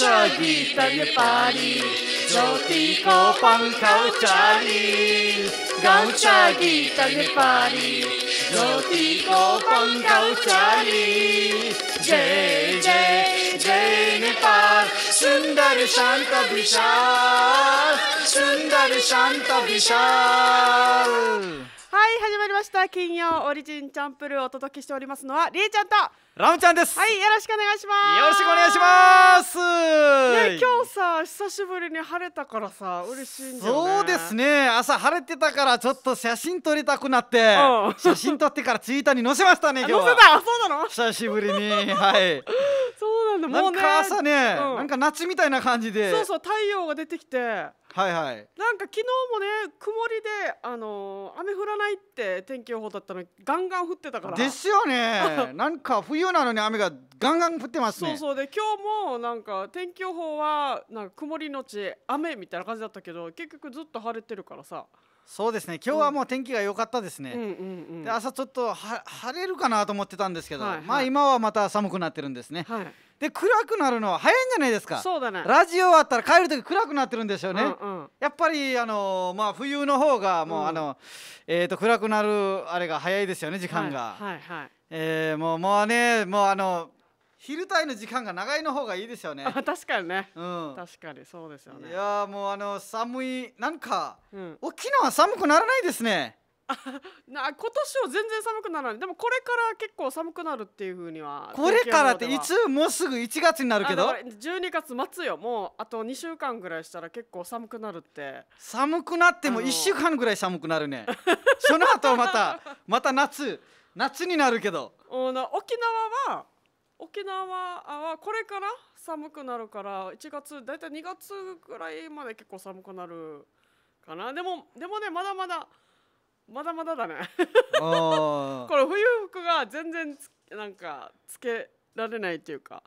这一等巴黎，走地个棒球家里，搞这一等巴黎，走地个棒球家里，जय जय जय नेपाल सुंदर शांत विशाल सुंदर शांत विशाल い始まりました金曜オリジンチャンプルーをお届けしておりますのはりえちゃんとラムちゃんですはいよろしくお願いしますよろしくお願いしますね今日さ久しぶりに晴れたからさ嬉しいんだよねそうですね朝晴れてたからちょっと写真撮りたくなって、うん、写真撮ってからツイッターに載せましたね今日は載せたそうなの久しぶりにはい そなんもうねなんか朝ね、うん、なんか夏みたいな感じでそうそう太陽が出てきてはいはいなんか昨日もね曇りであのー、雨降らないって天気予報だったのにガンガン降ってたからですよね なんか冬なのに雨がガンガン降ってますねそうそうで今日もなんか天気予報はなんか曇りのち雨みたいな感じだったけど結局ずっと晴れてるからさそうですね今日はもう天気が良かったですね、うんうんうん、で朝ちょっと晴れるかなと思ってたんですけど、はいはい、まあ今はまた寒くなってるんですね、はい、で暗くなるのは早いんじゃないですかそうだねラジオ終わったら帰る時暗くなってるんですよね、うんうん、やっぱりあのまあ冬の方がもう、うん、あの、えー、と暗くなるあれが早いですよね時間が、はいはいはい、えー、もうもうねもうあの昼帯の時間が長いの方がいいですよね。あ確かにね。うん。確かにそうですよね。いやもうあの寒いなんか、うん、沖縄寒くならないですね。な今年は全然寒くならないでもこれから結構寒くなるっていうふうにはこれからっていつもうすぐ1月になるけど12月末よもうあと2週間ぐらいしたら結構寒くなるって寒くなっても1週間ぐらい寒くなるね その後またまた夏夏になるけどお沖縄は沖縄はこれから寒くなるから1月大体2月ぐらいまで結構寒くなるかなでもでもねまだまだまだまだだね これ冬服が全然なんかつけられないっていうか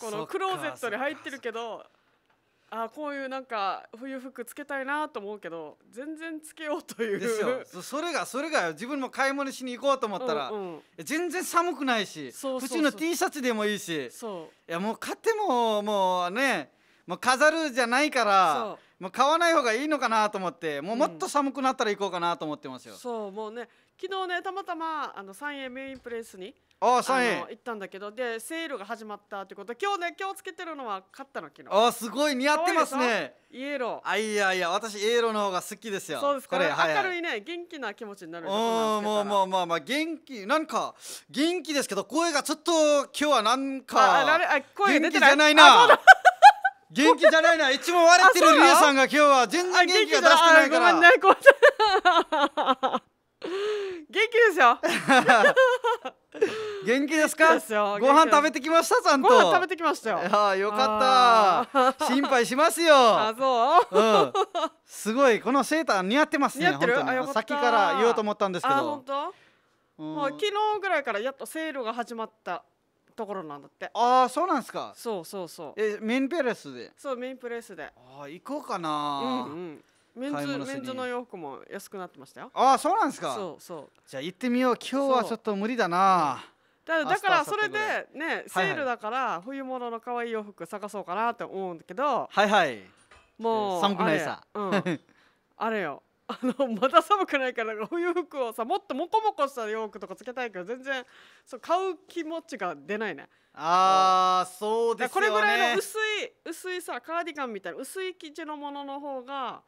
このクローゼットに入ってるけどあこういうなんか冬服つけたいなと思うけど全然つけようというでそれがそれが自分も買い物しに行こうと思ったら、うんうん、全然寒くないし普通の T シャツでもいいしいやもう買ってももうねもう飾るじゃないからまあ、買わない方がいいのかなと思ってもうもっと寒くなったら行こうかなと思ってますよ、うん、そうもうね昨日ねたまたまあの三栄メインプレイスにあ3円行ったんだけどでセールが始まったってこと今日ね今日つけてるのは買ったの昨日あすごい似合ってますねイエローあいやいや私イエローの方が好きですよそうですこれ、はいはい、明るいね元気な気持ちになるおもうもうまあまあ元気なんか元気ですけど声がちょっと今日はなんかああ声出てないじゃないな元気じゃないな。いつも笑ってるリエさんが今日は全然元気が出してないから。ごめんね、元気ですよ。元気ですかご飯食べてきましたちゃんとご飯食べてきましたよあよかった心配しますよあそう、うん、すごいこのセーター似合ってますね似合ってるさっきから言おうと思ったんですけど本当、うん、昨日ぐらいからやっとセールが始まったところなんだってああそうなんですかそうそうそうえメインプレスでそうメインプレスでああ行こうかなうんうんメンズメンズの洋服も安くなってましたよああそうなんですかそうそうじゃあ行ってみよう今日はちょっと無理だなだだからそれでねセールだから冬物の可愛い洋服探そうかなって思うんだけどはいはいもう寒くないさ、うん、あれよあのまだ寒くないからこう服をさもっともこもこした洋服とかつけたいけど全然そう買う気持ちが出ないねああそうですよねこれぐらいの薄い薄いさカーディガンみたいな薄い生地のものの方が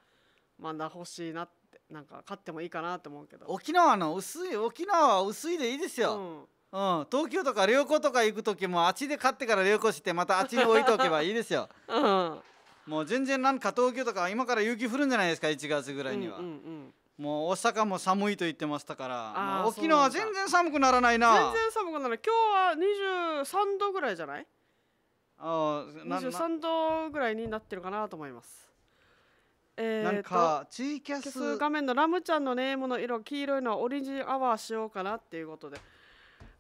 まだ欲しいなってなんか買ってもいいかなと思うけど沖縄の薄い沖縄は薄いでいいですよ、うんうん、東京とか旅行とか行く時もあっちで買ってから旅行してまたあっちに置いとけばいいですよ。うんもう全然なんか東京とか今から雪降るんじゃないですか1月ぐらいには、うんうんうんもう大阪も寒いと言ってましたから、まあ、沖縄全然寒くならないな全然寒くならない今日は23度ぐらいじゃないああ23度ぐらいになってるかなと思いますえー、なんかツイキャス画面のラムちゃんのネームの色黄色いのはオリジンアワーしようかなっていうことで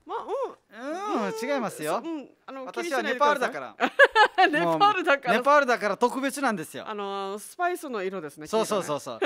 まあ、うん、うん、違いますよ。うん、あの私は ネパールだから。ネパールだから。ネパールだから特別なんですよ。あのスパイスの色ですね。そうそうそうそう。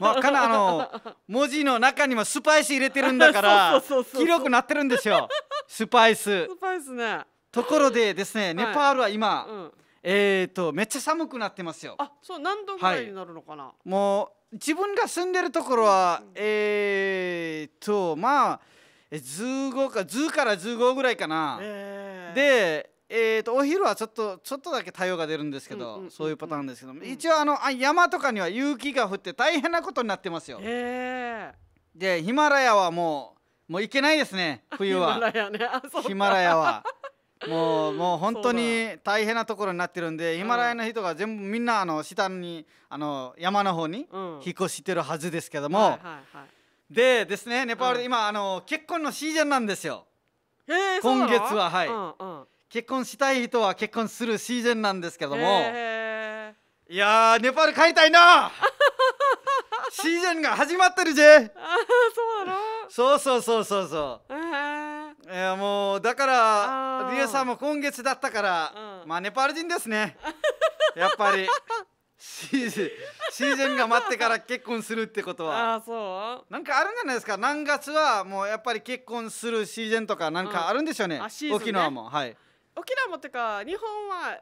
まあかなあの 文字の中にもスパイス入れてるんだから、黄色くなってるんですよ。スパイス。スパイスね。ところでですね、ネパールは今、はい、えっ、とめっちゃ寒くなってますよ。あ、そう何度ぐらいになるのかな。はい、もう自分が住んでるところは、えー、っとまあ。15か10から15ぐらいかな、えー、でえーと、お昼はちょっとちょっとだけ太陽が出るんですけど、うんうんうん、そういうパターンですけど、うん、一応あの山とかには雪が降って大変なことになってますよ。えー、でヒマラヤはもうもう行けないですね冬は。ヒマラヤ,、ね、ヒマラヤはもうもう本当に大変なところになってるんでヒマラヤの人が全部みんなあの下にあの山の方に引っ越してるはずですけども。うんはいはいはいでですねネパールで今、あの結婚のシーズンなんですよ、えー、今月ははい、うんうん、結婚したい人は結婚するシーズンなんですけども、えー、いやネパール帰りたいな シーズンが始まってるぜそうそうそうそうそうそう、えー、いやもうだからリエさんも今月だったから、うん、まあネパール人ですね やっぱりシーズンシーズンが待ってから結婚するってことは あそうなんかあるんじゃないですか何月はもうやっぱり結婚するシーズンとかなんかあるんでしょうねうんね、沖縄もはい沖縄もってか日本は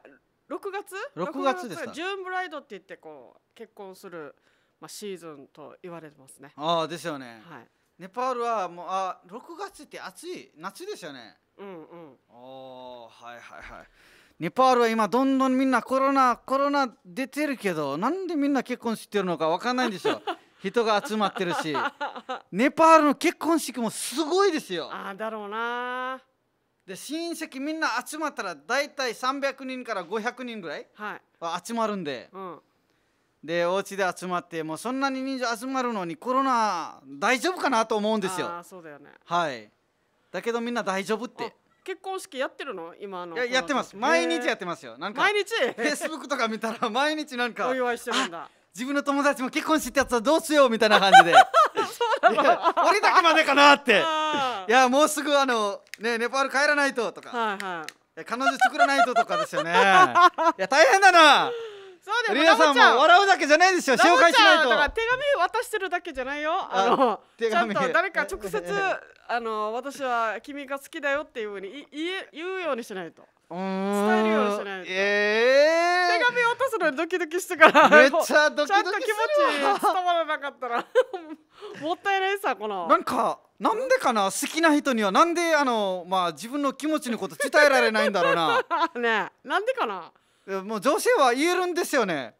6月6月ですかジューンブライドって言ってこう結婚する、まあ、シーズンと言われてますねああですよね、はい、ネパールはもうあ6月って暑い夏ですよねうんうんああはいはいはいネパールは今どんどんみんなコロナコロナ出てるけどなんでみんな結婚してるのか分かんないんですよ 人が集まってるしネパールの結婚式もすごいですよあだろうなで親戚みんな集まったら大体300人から500人ぐらいは集まるんで、はい、うん、でお家で集まってもうそんなに人数集まるのにコロナ大丈夫かなと思うんですよそうだよねはいだけどみんな大丈夫って結婚式やってるの今のややってます毎日やってますよなんか毎日フェイスブックとか見たら 毎日なんかお祝いしてるんだ自分の友達も結婚式ってやつはどうしようみたいな感じで 俺だけまでかなって いやもうすぐあのねネパール帰らないととか、はいはい、彼女作らないととかですよねいや大変だなそうだよリさんも笑うだけじゃないですよ紹介しないとだから手紙渡してるだけじゃないよあのちゃんと誰か 直接あの私は君が好きだよっていうふうに言言うようにしないと伝えるようにしないと、えー、手紙渡すのにドキドキしてからめっちゃドキドキするわちゃんと気持ち伝わらなかったら もったいないさこのなんかなんでかな好きな人にはなんであのまあ自分の気持ちのこと伝えられないんだろうな ねなんでかなもう女性は言えるんですよね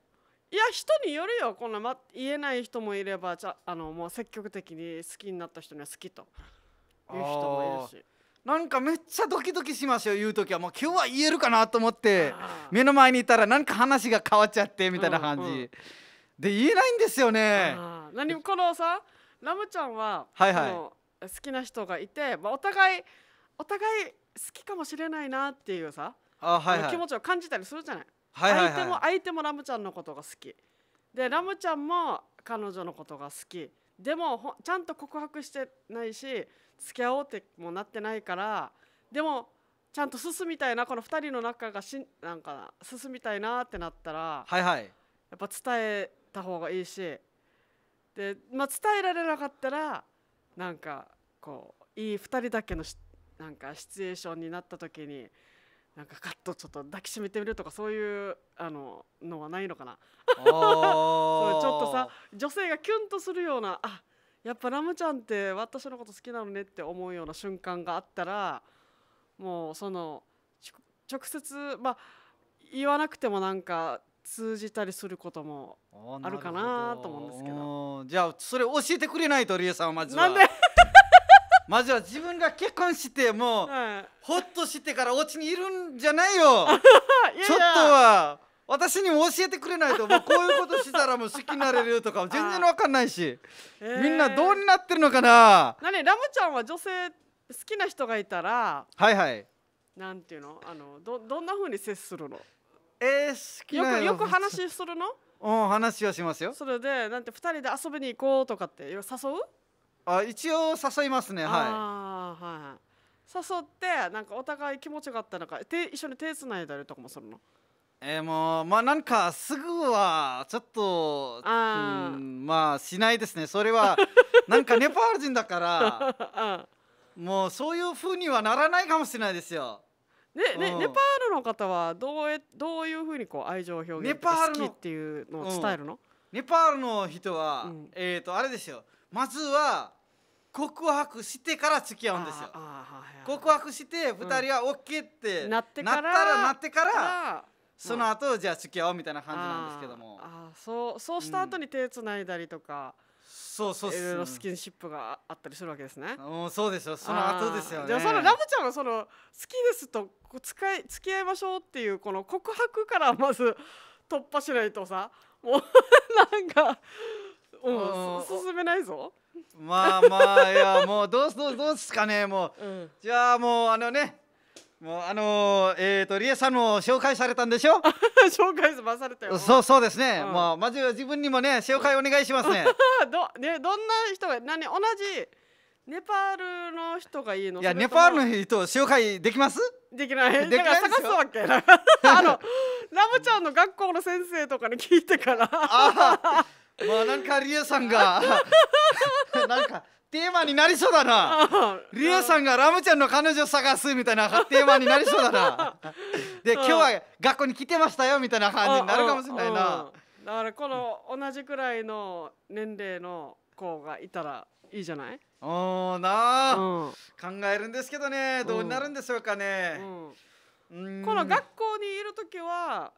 いや人によるよこんな、ま、言えない人もいればじゃあのもう積極的に好きになった人には好きという人もいるしなんかめっちゃドキドキしますよ言う時はもう今日は言えるかなと思って目の前にいたら何か話が変わっちゃってみたいな感じ、うんうん、で言えないんですよね何このさラムちゃんは、はいはい、好きな人がいて、まあ、お互いお互い好きかもしれないなっていうさあ、はいはい、気持ちを感じたりするじゃないはいはいはい、相手も相手もラムちゃんのことが好きでラムちゃんも彼女のことが好きでもちゃんと告白してないし付き合おうってもなってないからでもちゃんと進みたいなこの2人の仲がしなんか進みたいなってなったら、はいはい、やっぱ伝えた方がいいしで、まあ、伝えられなかったらなんかこういい2人だけのなんかシチュエーションになった時になんかカットちょっと抱きしめてみるとかそういうあののはないのかな ちょっとさ女性がキュンとするようなあやっぱラムちゃんって私のこと好きなのねって思うような瞬間があったらもうその直接まあ言わなくてもなんか通じたりすることもあるかなと思うんですけどじゃあそれ教えてくれないとりえさんはまずは。なんでまずは自分が結婚してもう、ほっとしてからお家にいるんじゃないよ ちょっとは私にも教えてくれないともう こういうことしたらもう好きになれるとか全然わかんないし、えー、みんなどうになってるのかな何ラムちゃんは女性好きな人がいたらはいはいなんていうのあのどどんなふうに接するのえー、好きよくよく話するのうん話はしますよそれでなんて2人で遊びに行こうとかって誘うあ一応誘いますねはいはい誘ってなんかお互い気持ちがあったのか手一緒に手つないだりとかもするのえー、もうまあなんかすぐはちょっとあ、うん、まあしないですねそれは なんかネパール人だからもうそういうふうにはならないかもしれないですよ。ねね、ネパールの方はどうえどういうふうにこう愛情表現とか好きっていうのを伝えるの、うん、ネパールの人は、えっ、ー、とあれですよまずは告白してから付き合うんですよ。告白して2人はオッケーって、なったらなってからその後じゃあ付き合おうみたいな感じなんですけどもああそうそうした後に手つないだりとか、そうそうそう。いろスキンシップがあったりするわけですね。うん、そうですよ。その後ですよね。じゃあそのラブちゃんはその好きですと使い付き合いましょうっていうこの告白からまず突破しないとさ、もう なんかうん進めないぞまあまあいやもうどうすどうどうすかねもう、うん、じゃあもうあのねもうあのー、えっ、ー、とリエさんも紹介されたんでしょ 紹介すばされたよそうそうですね、うん、もうまず自分にもね紹介お願いしますね どねどんな人が何同じネパールの人がいいのいやネパールの人紹介できますできないできない探すわけ あのラムちゃんの学校の先生とかに聞いてからあまあなんかリエさんが なんかテーマになりそうだなリエさんがラムちゃんの彼女を探すみたいなテーマになりそうだなで今日は学校に来てましたよみたいな感じになるかもしれないなだからこの同じくらいの年齢の子がいたらいいじゃないおーなあ、うん、考えるんですけどねどうなるんでしょうかね、うんうん、この学校にいる時は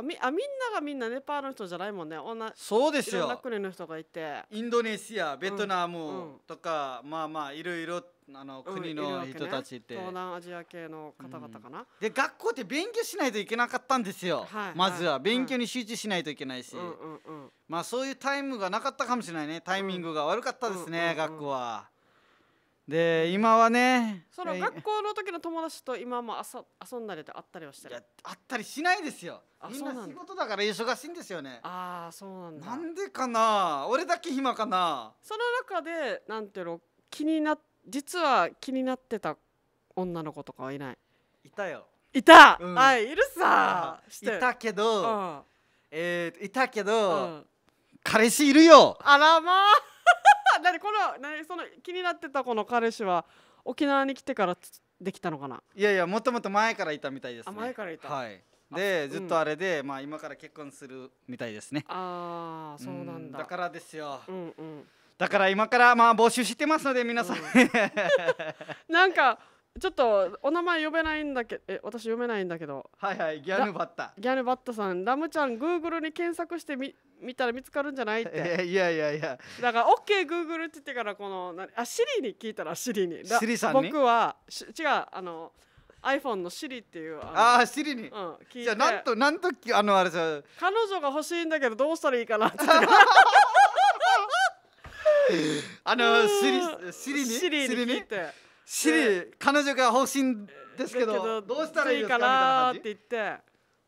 あみあみんながみんなネパールの人じゃないもんね女そうですよいろんな国の人がいてインドネシアベトナムとか、うん、まあまあいろいろあの国の人たちって、うんね、東南アジア系の方々かな、うん、で学校って勉強しないといけなかったんですよ、はい、まずは、勉強に集中しないといけないし、まあそういうタイムがなかったかもしれないねタイミングが悪かったですね、学校は。で今はねその学校の時の友達と今も遊遊んだりとあったりはしてるあったりしないですよみんな仕事だから忙しいんですよねああそうなんだなんでかな俺だけ暇かなその中でなんていうの気にな実は気になってた女の子とかはいないいたよいた、うん、はいいるさいたけど、うん、えー、いたけど、うん、彼氏いるよあらまあはだってこのなその気になってたこの彼氏は沖縄に来てからできたのかないやいやもともと前からいたみたいですねあ前からいたはいでずっとあれで、まあ今から結婚するみたいですねああそうなんだ、うん、だからですよ、うんうん、だから今からまあ募集してますので皆さん、うん、なんかちょっとお名前呼べないんだけどえ私読めないんだけどはいはいギャルバッタギャルバッタさんラムちゃんグーグルに検索してみ見たら見つかるんじゃないって、いやいやいやだから OK グーグルって言ってからこのなあシリに聞いたらシリにシリさんに僕はし違うあの iPhone のシリっていうああシリに、うん、聞いてじゃあなんとなんとあのあれじゃ彼女が欲しいんだけどどうしたらいいかなって あのシリシリにシリに聞いてシ彼女が欲しいんですけどどうしたらいいかなって言って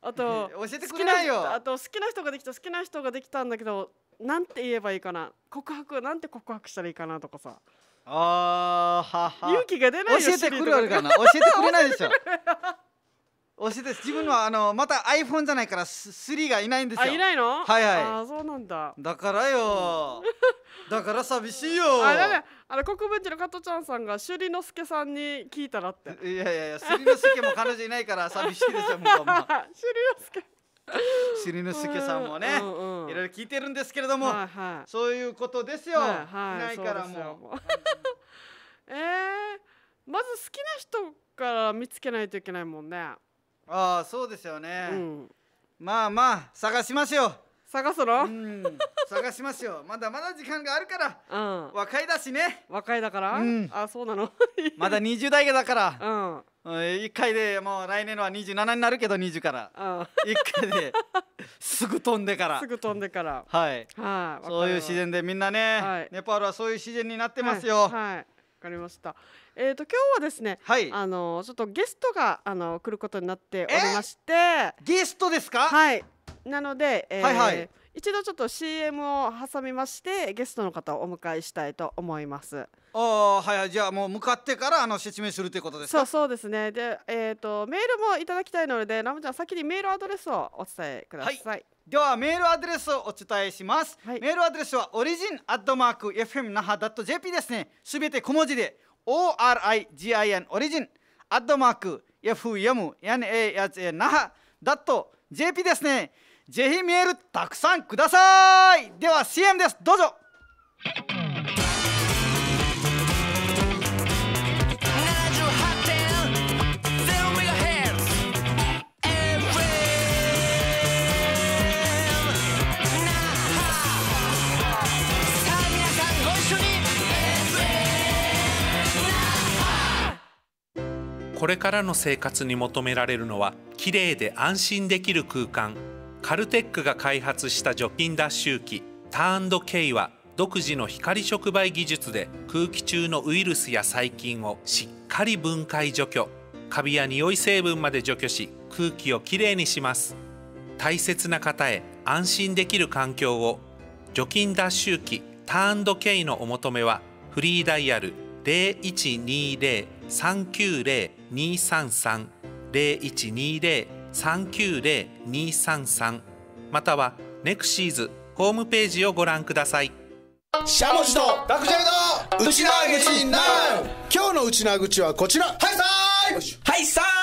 あと 教えてくれないよあと好きな人ができた好きな人ができたんだけどなんて言えばいいかな告白なんて告白したらいいかなとかさあーはは勇気が出ないよ教えてくれるかな教えてくれないでしょ 推しです自分はあのまた iPhone じゃないから3がいないんですよあいないのはいはいあそうなんだだからよ だから寂しいよあだめあの国分寺の加トちゃんさんが朱里之助さんに聞いたらっていやいやいや朱里之助も彼女いないから寂しいですよ向こうも朱 里之助朱里之助さんもね、うんうん、いろいろ聞いてるんですけれども、はいはい、そういうことですよ、はいはい、ないからもう えー、まず好きな人から見つけないといけないもんねああそうですよね、うん、まあまあ探しますよ探すの、うん、探しますよまだまだ時間があるから、うん、若いだしね若いだから、うん、あそうなの まだ20代だから、うん1回でもう来年は27になるけど20から、う1回ですぐ飛んでからすぐ飛んでからはい、はい、そういう自然でみんなね、ネパールはそういう自然になってますよはいわ、かりましたえっ、ー、と今日はですね、はい、あのちょっとゲストがあの来ることになっておりまして、ゲストですか？はい。なので、えー、はいはい。一度ちょっと CM を挟みましてゲストの方をお迎えしたいと思いますああはいはいじゃあもう向かってからあの説明するということですかそうそうですねでえっ、ー、とメールもいただきたいのでラムちゃん先にメールアドレスをお伝えください、はい、ではメールアドレスをお伝えします、はい、メールアドレスはオリジンアットマーク FM 那覇ット .jp ですねすべて小文字で ORIGIN オリジンアッドマーク FUMNAHA 那覇ダット JP ですねぜひメールたくさんくださいでは CM ですどうぞこれからの生活に求められるのはきれいで安心できる空間カルテックが開発した除菌脱臭機ターンド K は独自の光触媒技術で空気中のウイルスや細菌をしっかり分解除去カビや臭い成分まで除去し空気をきれいにします大切な方へ安心できる環境を除菌脱臭機ターンド K のお求めはフリーダイヤル0120-390 0233-0120-390-233またはネクシーズホームページをご覧くださいしゃもじとダクジのうちなぐちな今日のうちなぐちはこちらはいさーいはいさーい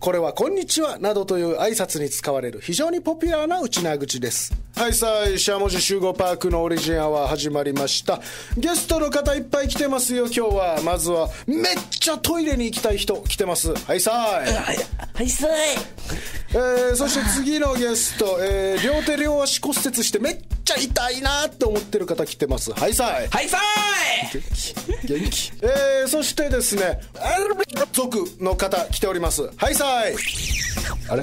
これはこんにちはなどという挨拶に使われる非常にポピュラーな内な口です。はいさあ、しゃもじ集合パークのオリジンアワー始まりました。ゲストの方いっぱい来てますよ、今日は。まずは、めっちゃトイレに行きたい人来てます。はいさあ。はいさあ。えー、そして次のゲスト、えー、両手両足骨折してめっちゃ痛いなって思ってる方来てます。はいさあ。はいさあ。元気。元気。えー、そしてですね、族の方来ております。はいさあ。さいあれ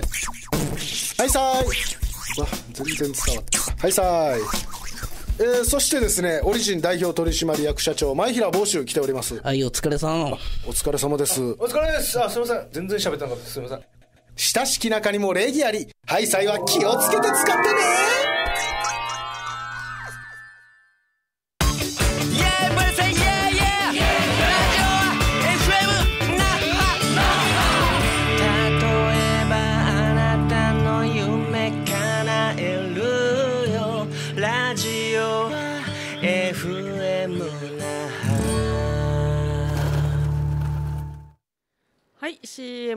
ハイサイわ全然伝わってはいサイえー、そしてですね、オリジン代表取締役社長、前平房州来ております。はい、お疲れさん。お疲れ様です。お疲れです。あ、すみません。全然喋ってなかった。すみません。親しき中にも礼儀あり、ハイサイは気をつけて使ってね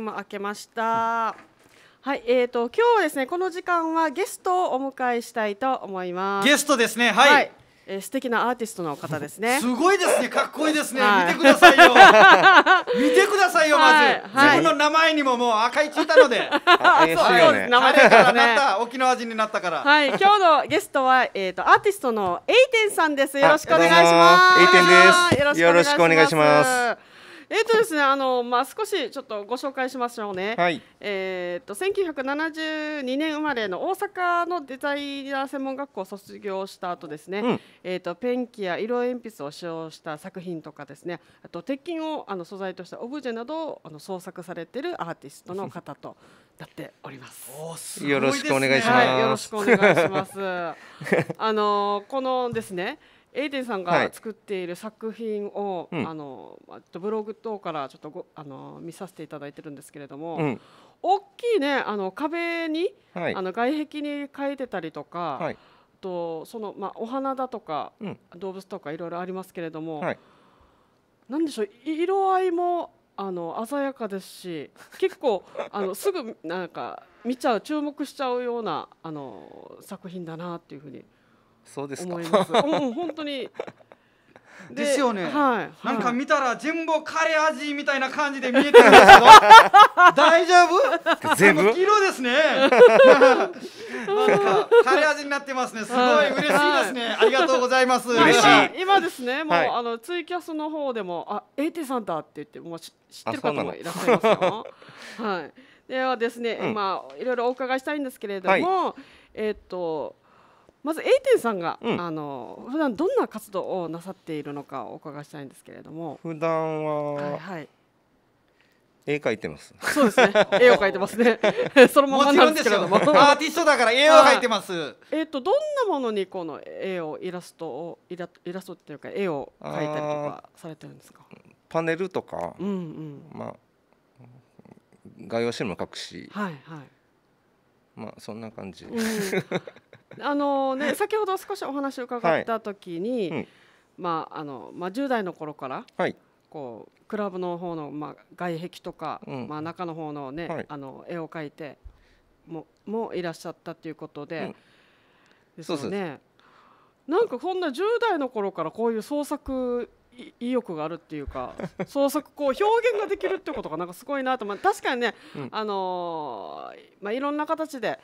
FM 明けました。はい、えーと今日はですねこの時間はゲストをお迎えしたいと思います。ゲストですね、はい。はいえー、素敵なアーティストの方ですね。すごいですね、かっこいいですね。はい、見てくださいよ。見てくださいよ、まず、はい、自分の名前にももう赤いついたので。あ、そう、そうです、名前からなった、沖縄人になったから。はい、今日のゲストは、えっ、ー、と、アーティストのエイテンさんです。よろしくお願いします。エイテンです。よろしくお願いします。えっとですね、あのまあ少しちょっとご紹介しましょうね。はい、えっと千九百七十二年生まれの大阪のデザイナー専門学校を卒業した後ですね、うん、えっとペンキや色鉛筆を使用した作品とかですね、あと鉄筋をあの素材としたオブジェなどあの創作されているアーティストの方と。なっております。すすね、よろしくお願いします。はい、よろしくお願いします。あのこのですね。エイデンさんが作っている作品を、はい、あのブログ等からちょっとごあの見させていただいてるんですけれども、うん、大きいねあの壁に、はい、あの外壁に書いてたりとか、はい、とそのまあお花だとか、うん、動物とかいろいろありますけれども、はい、なんでしょう色合いもあの鮮やかですし結構 あのすぐなんか見ちゃう注目しちゃうようなあの作品だなっていうふうに。そうですか。もう本当に。ですよね、はい、なんか見たら全部カレー味みたいな感じで見えてるんですけど 大丈夫全部黄色ですねなんカレー味になってますねすごい嬉しいですね、はい、ありがとうございます今今ですねもう、はい、あのツイキャスの方でもあエイテさんだって言ってもう知ってる方もいらっしゃいますよはいではですね、うん、今いろいろお伺いしたいんですけれども、えっ、とまずエイテンさんが、うん、あの普段どんな活動をなさっているのかお伺いしたいんですけれども普段は、はいはい、絵描いてますそうですね 絵を描いてますね そのままなんですけれども アーティストだから絵を描いてますえっ、ー、とどんなものにこの絵をイラストをイライラストっていうか絵を描いたりとかされてるんですかパネルとか、うんうん、まあ画用紙も描くし、はいはい、まあそんな感じ、うん、あのね 先ほど少しお話を伺った時に、はいうん、まああのまあ10代の頃から、はい、こうクラブの方のまあ外壁とか、うん、まあ中の方のね、はい、あの絵を描いてももいらっしゃったということで、ですよね。なんかこんな10代の頃からこういう創作意欲があるっていうか創作 こう表現ができるってことがなんかすごいなと思う確かにね、うん、あのー、まあ、いろんな形で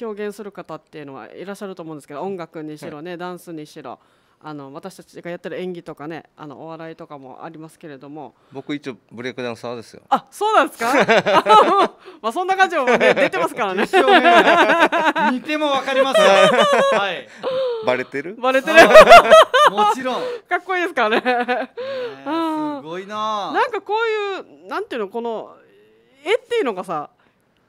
表現する方っていうのはいらっしゃると思うんですけど音楽にしろね、はい、ダンスにしろあの私たちがやってる演技とかねあのお笑いとかもありますけれども僕一応ブレイクダンサーですよあそうなんですか まあそんな感じも、ね、出てますからね似てもわかります、はいバレてるバレてる もちろんかっこいいですからね、ね、すごいななんかこういうなんていうのこの絵っていうのがさ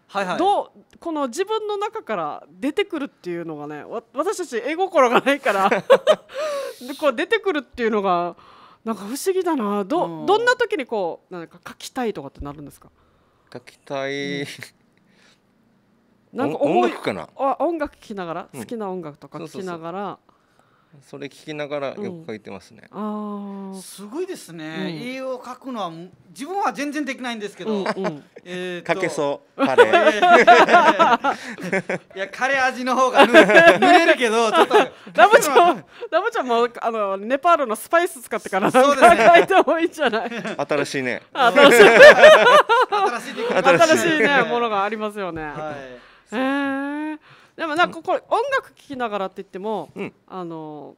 はいはい、どうこの自分の中から出てくるっていうのがね私たち絵心がないから でこう出てくるっていうのがなんか不思議だなどうん、どんな時にこうなんか描きたいとかってなるんですか描きたい、うんなんか音楽かなあ音楽聴きながら、好きな音楽とか聴きながらそれ聞きながらよく書いてますね、うん、すごいですね、うん、絵を描くのは自分は全然できないんですけど、うんうん、えー、けそうカレーいやカレー味の方が 濡れるけどちょっとラムちゃんラブちゃんもあのネパールのスパイス使ってからね、いいいんじゃない新しいね新しい新しいねものがありますよね、はいでえでもなんかこれ、音楽聴きながらって言っても、うん、あの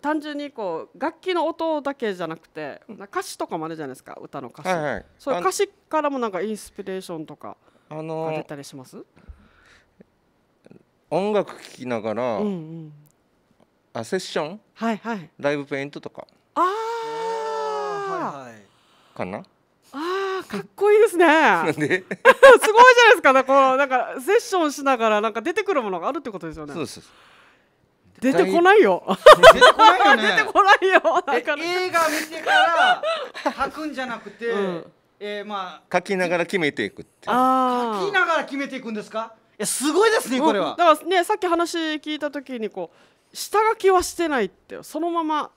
単純にこう楽器の音だけじゃなくて、なん、歌詞とかもあるじゃないですか歌の歌詞、はいはい、そういう歌詞からもなんかインスピレーションとかが出たりします、音楽聴きながら、うんうん、あセッション、はいはい、ライブペイントとかああ、はいはい、かなかっこいいですね。すごいじゃないですか、ね、こうなんかセッションしながらなんか出てくるものがあるってことですよね。出てこないよ。出てこないよ、ね、出てこないよ。映画見てから吐くんじゃなくて、うん、えー、まあ書きながら決めていくって書きながら決めていくんですか。いやすごいですねこれは、うん、だからねさっき話聞いた時にこう下書きはしてないってそのまま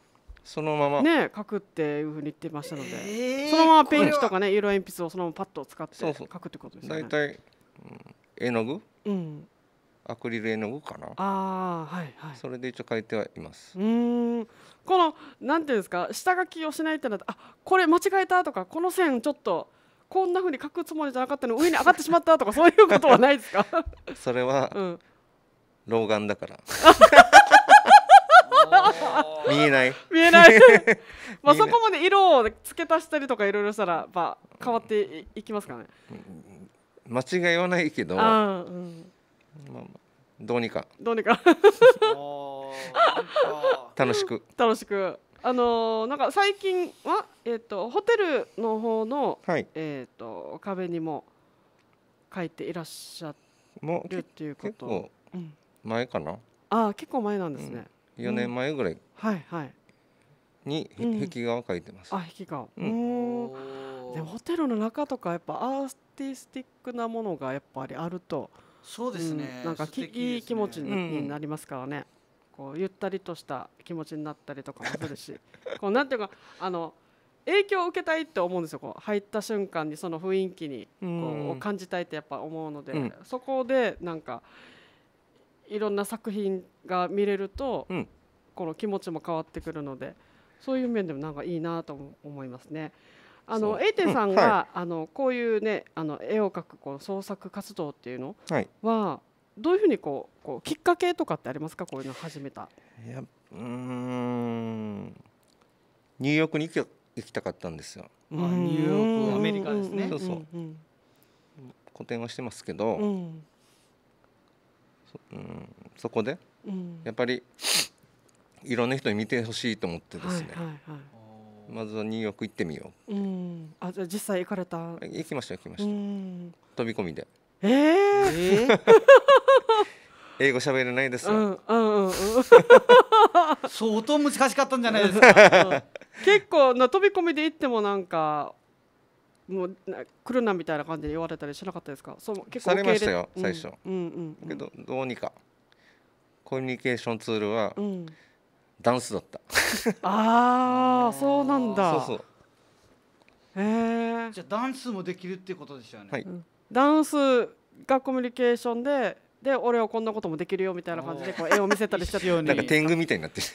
そのままね書くっていうふうに言ってましたので、えー、そのままペンキとかね色鉛筆をそのままパッと使って書くってことですね大体、うん、絵の具、うん、アクリル絵の具かなああはいはいそれで一応書いてはいますうんこのなんていうんですか下書きをしないってなってあこれ間違えたとかこの線ちょっとこんなふうに書くつもりじゃなかったの上に上がってしまったとかそういうことはないですか それは、うん老眼だから 見えない見えない まあそこまで色を付け足したりとかいろいろしたらば変わっていきますかね間違いはないけど、うん、まあ、どうにかどうにか楽しく楽しくあのー、なんか最近は、えーと、ホテルの方の、はい、えーと、壁にも書いていらっしゃるっていうこと結構前かな、うん、ああ結構前なんですね、4年前ぐらいはいはいに壁画を描いてます、あ壁画うんでホテルの中とかやっぱアーティスティックなものがやっぱりあるとそうですね、なんかいい気持ちになりますからね、こうゆったりとした気持ちになったりとかもするし こうなんていうかあの影響を受けたいって思うんですよこう入った瞬間にその雰囲気にこう、感じたいってやっぱ思うので、そこでなんかいろんな作品が見れると、うん、この気持ちも変わってくるのでそういう面でもなんかいいなと思いますね。あのエイテさんが、うんはい、あのこういうねあの絵を描くこう創作活動っていうのは、はい、どういうふうにこうこうきっかけとかってありますかこういうの始めた。いやうんニューヨークに行き行きたかったんですよ。ニューヨークアメリカですね。そう個展はしてますけど、うん、うん、そこで、やっぱりいろんな人に見てほしいと思ってですね、はいはいはい、まずはニューヨーク行ってみよう、うん、あじゃあ実際行かれた行きました行きました、飛び込みでえー、え ー英語喋れないです、ううんうんうん、相当難しかったんじゃないですか結構な飛び込みで行ってもなんかもう来るなみたいな感じで言われたりしなかったですかそう結構されましたよ最初、うんうんうん、けどどうにかコミュニケーションツールは、うん、ダンスだった ああそうなんだそうそうへえじゃあダンスもできるってことですよね、はい、ダンスがコミュニケーションでで俺はこんなこともできるよみたいな感じでこう絵を見せたりしちゃってなんか天狗みたいになってる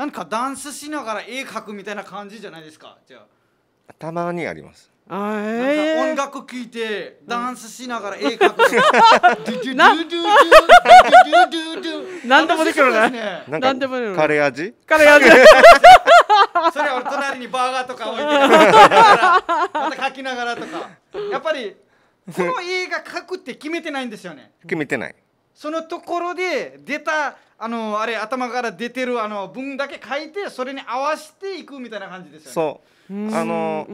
なんかダンスしながら絵描くみたいな感じじゃないですかじゃあたまにありますあえー、音楽聴いてダンスしながら絵描く何 でもできるね何でもできるカレー味カレー味 それは隣にバーガーとか置いてまた描きながらとかやっぱりこの映画描くって決めてないんですよね決めてないそのところで出たあのあれ頭から出てるあの文だけ書いてそれに合わせていくみたいな感じですよね。そうあの、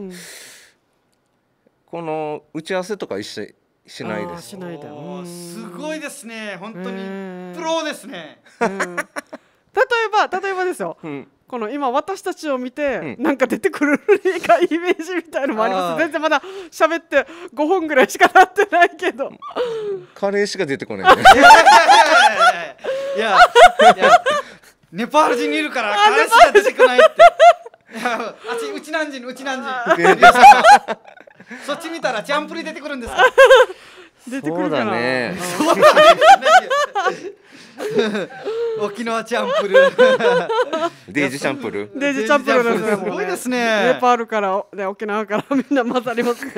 この打ち合わせとか一切しないです。しないだ。すごいですね。本当にプロですね。例えば例えばですよ。うん、この今私たちを見て、うん、なんか出てくるかイメージみたいのもあります全然まだ喋って五本ぐらいしかなってないけどカレーしか出てこない、いやネパール人にいるから彼氏が出てこないってあちうち何人うち何人そっち見たらチャンプリ出てくるんですか出てくるかな、ね、沖縄チャンプルデイジチャンプルデイジチャンプルすごいですねネパールからで沖縄からみんな混ざりますね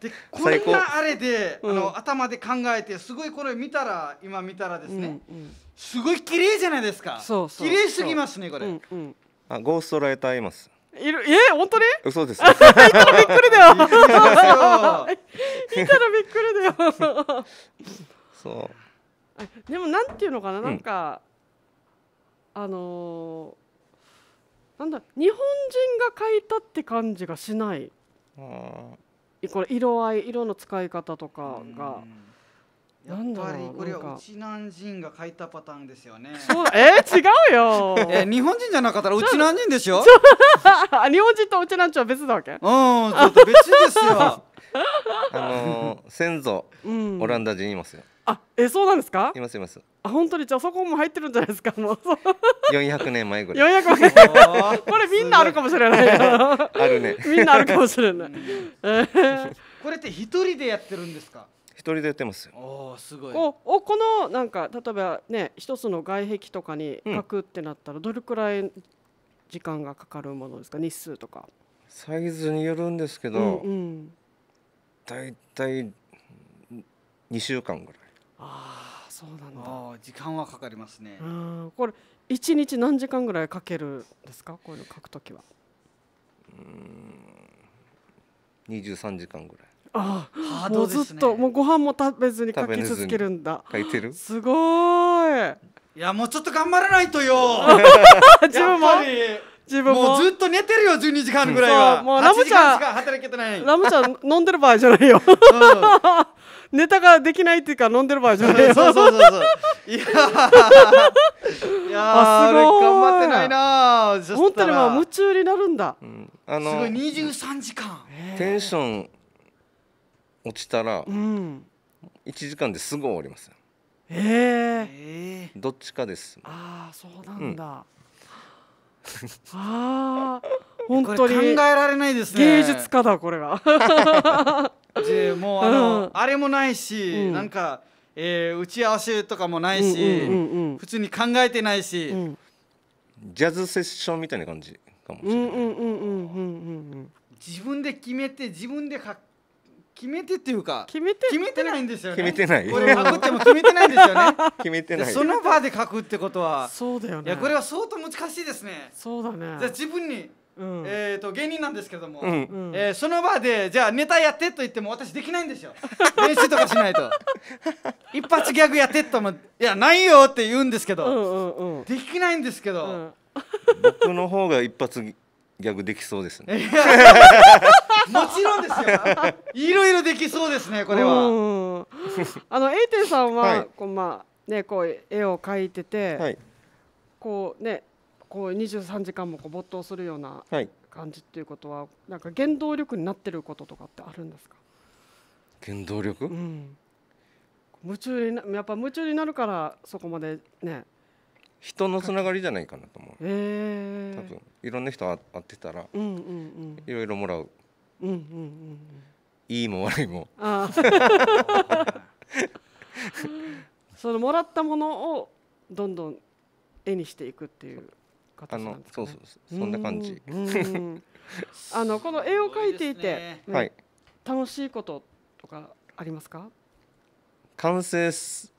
でこんなあれで、あの頭で考えてすごいこれ見たら今見たらですね、うんうんすごい綺麗じゃないですかそうそう綺麗すぎますねこれ、うんうん、あゴーストライターいますいるえ本当に嘘ですいたらびっくりだよいたらびっくりだよそうでもなんていうのかななんか、うん、あのー、なんだ日本人が書いたって感じがしないああ。これ色合い色の使い方とかが。うんやっぱりこれはうち南人が書いたパターンですよね。そうえー、違うよ。え日本人じゃなかったらうち南人でしょ。日本人とうち南人は別だわけ。うん、ちょっと別ですよ。あのー、先祖、オランダ人いますよ。あ、えそうなんですか？いますいます。あ、本当にじゃあそこも入ってるんじゃないですかもう。4 0年前ぐらい。4 0年。これみんなあるかもしれない。あるね。みんなあるかもしれない。これって一人でやってるんですか？人でやってますおすごいおおこのなんか例えばね一つの外壁とかに書くってなったらどれくらい時間がかかるものですか日数とかサイズによるんですけど、うんうん、大体2週間ぐらいああそうなんだ時間はかかりますねこれ1日何時間ぐらいかけるですかこういうの書くときはうん23時間ぐらいああ、もうずっともうご飯も食べずに書き続けるんだ書いてるすごいいやもうちょっと頑張らないとよ 自分も自分もずっと寝てるよ12時間ぐらいは、うん、もうラムちゃん働けてないラムちゃん飲んでる場合じゃないよ、うん、ネタができないっていうか飲んでる場合じゃないよ そうそうそうそういやいやあすごい頑張ってないな本当にもう夢中になるんだ、うん、あのすごい23時間テンション落ちたら1時間ですぐ終わりますええー、どっちかですああそうなんだ、うん、ああ本当に考えられないですね芸術家だこれが でもうあの、うん、あれもないし、うん、なんか、えー、打ち合わせとかもないし、うんうんうんうん、普通に考えてないし、うん、ジャズセッションみたいな感じかもしれない自分で決めて自分で書決めてっていうか決めて決めてないんですよね決めてないこれかくっても決めてないんですよね 決めてないその場で書くってことはそうだよねいやこれは相当難しいですねそうだねじゃ自分にうん、えーと、芸人なんですけども、うん、えー、その場でじゃあネタやってと言っても私できないんですよ 練習とかしないと一発ギャグやってともいやないよって言うんですけど、うんうんうん、できないんですけど、うん、僕の方が一発ギャグできそうですね もちろんですよ。いろいろできそうですね、これは。あの、エイテンさんは、はい、こう、まあ、ね、こう、絵を描いてて。はい、こう、ね、こう、二十三時間も、こう、没頭するような感じっていうことは、はい、なんか原動力になってることとかってあるんですか。原動力。うん、夢中にな、やっぱ夢中になるから、そこまで、ね。人のつながりじゃないかなと思う、えー、多分いろんな人会ってたら、うううんんん、いろいろもらううんうんうん、いいも悪いもそのもらったものをどんどん絵にしていくっていう形なんですか、ね、そうそうそんな感じあのこの絵を描いていて、ねはい、楽しいこととかありますか完成す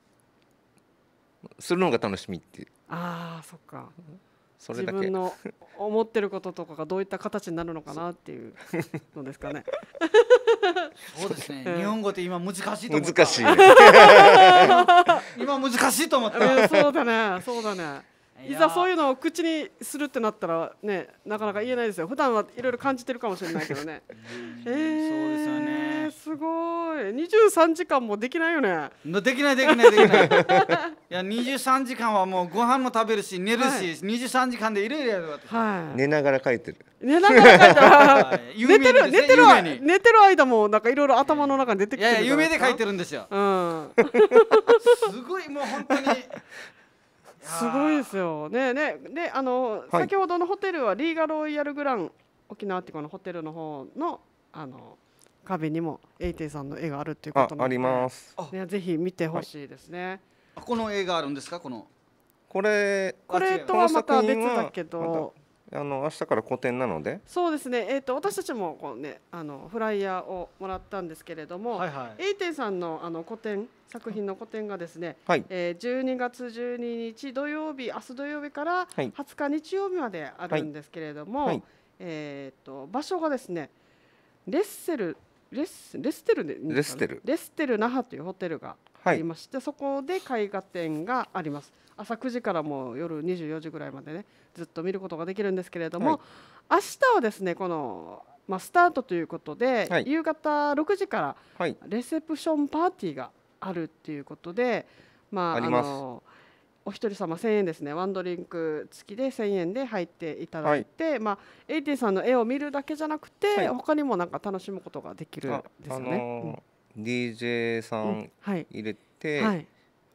するのが楽しみってああそっかそれだけ自分の思ってることとかがどういった形になるのかなっていうのですかね。そうですね、日本語って今難しいと思った難しい今難しいと思った、そうだねそうだねいざそういうのを口にするってなったらねなかなか言えないですよ普段はいろいろ感じてるかもしれないけどね、えー、そうですよねすごい23時間もできないよねできないできないできないいや23時間はもうご飯も食べるし寝るし、はい、23時間でいろいろはい、寝ながら書いてる寝ながら書いたら 寝てる寝てる寝てる間もなんかいろいろ頭の中に出てきてるいやいや夢で書いてるんですよ、うん、すごいもう本当に すごいですよねねねあの、はい、先ほどのホテルはリーガロイヤルグラン沖縄っていうこのホテルの方のあの壁にもエイテイさんの絵があるっていうことああります、ね、ぜひ見てほしいですね、はい、この絵があるんですかこのこれこれとはまた別だけど、あの明日から個展なのでそうですね、えーと、私たちもこう、ね、あのフライヤーをもらったんですけれども、はいはい、エイテイさんのあの個展作品の個展がですね、はい、えー、12月12日土曜日明日土曜日から20日日曜日まであるんですけれども、はいはい、えーと場所がですねレッセルレスレステルでレステルレステル那覇というホテルがありまして、はい、そこで絵画展があります朝9時からも夜24時ぐらいまでねずっと見ることができるんですけれども、はい、明日はですねこの、まあ、スタートということで、はい、夕方6時からレセプションパーティーがあるっていうことで、まああのお一人様1000円ですねワンドリンク付きで1000円で入っていただいて、はい、まあ、エイティさんの絵を見るだけじゃなくて、はい、他にもなんか楽しむことができるんですよね。あのーうん、DJ さん入れて、うん、はい、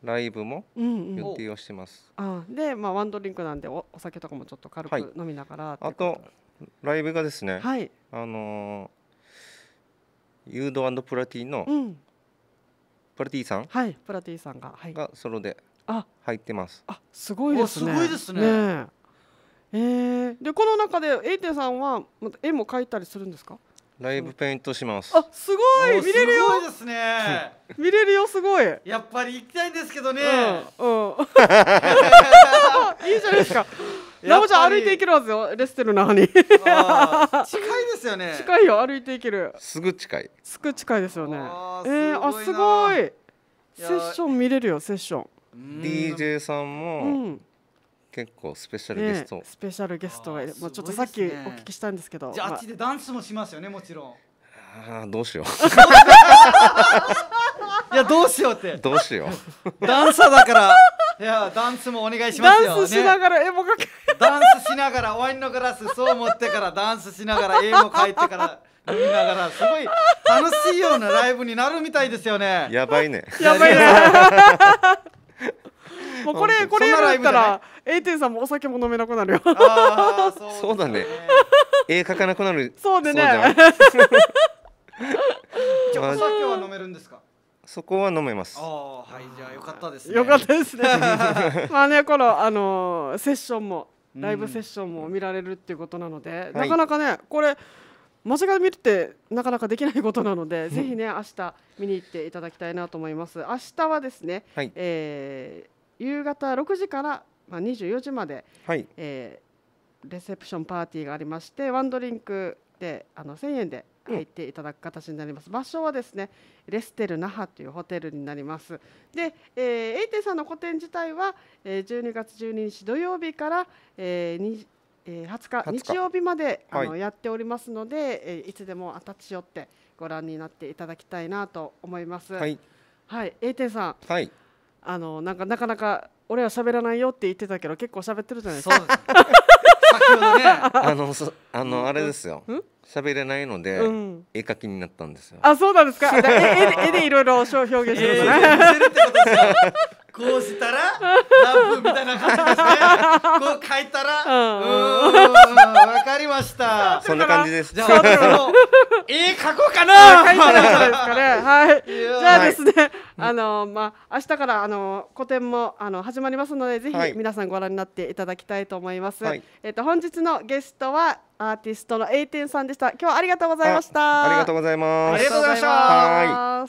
ライブも予定をしてます。うんうん、あで、まあ、ワンドリンクなんでおお酒とかもちょっと軽く飲みながら、はい、あとライブがですね、はい、あのー、ユードプラティの、うん、プラティさん、はい、プラティさんが、はい、がソロで。入ってます。あ、すごいですね。すごいですね。ねえー、でこの中でエイテさんは絵も描いたりするんですか？ライブペイントします。あ、すごい見れるよ。ですね。見れるよすごい。やっぱり行きたいんですけどね。うん。うん、いいじゃないですか。ラボちゃん歩いていけるはずよレステルの歯に近いですよね近いよ歩いていけるすぐ近いすぐ近いですよねえー、あすごいセッション見れるよセッション DJ さんも結構スペシャルゲスト、ね、スペシャルゲストがもうちょっとさっきお聞きしたんですけどじゃあ、まあっちでダンスもしますよねもちろんああどうしよう いやどうしようってどうしようダンサーだからいやダンスもお願いしますよ、ダンスしながら絵も描けダンスしながらワインのグラスそう持ってからダンスしながら絵も描いてから飲みながらすごい楽しいようなライブになるみたいですよねやばいねやばいねもうこれこれやったらエテンさんもお酒も飲めなくなるよそうだね絵描かなくなるそうでねじゃお酒は飲めるんですかそこは飲めます。ああ、はい、じゃよかったです、よかったですね。まあね、このあのセッションもライブセッションも見られるっていうことなので、なかなかね、これ間違で見るってなかなかできないことなので、ぜひね明日見に行っていただきたいなと思います。明日はですね、はい、えー夕方6時から、まあ、24時まで、はいえー、レセプションパーティーがありましてワンドリンクであの1000円で入っていただく形になります、うん、場所はですねレステル那覇というホテルになりますで、えー、エイテさんの個展自体は、えー、12月12日土曜日から、えー、えー、20日日曜日まであの、はい、やっておりますので、えー、いつでも立ち寄ってご覧になっていただきたいなと思います。はい、はい、エイテさん、はい、あのなんかなかなか俺は喋らないよって言ってたけど結構喋ってるじゃないですか。そうです先ほどね あのあの、あれですよ。喋れないので、絵描きになったんですよ。あそうなんですか。絵でいろいろ表現してるんですね。こうしたら ラップみたいな感じですねこう書いたらうんわかりましたそんな感じですじゃあ私も絵描こうかな書いたらそうですかねはいじゃあですね、あのまあ明日からあの個展もあの始まりますのでぜひ皆さんご覧になっていただきたいと思います、えっ、と本日のゲストはアーティストの A 店さんでした今日はありがとうございましたありがとうございますありがとうございましたは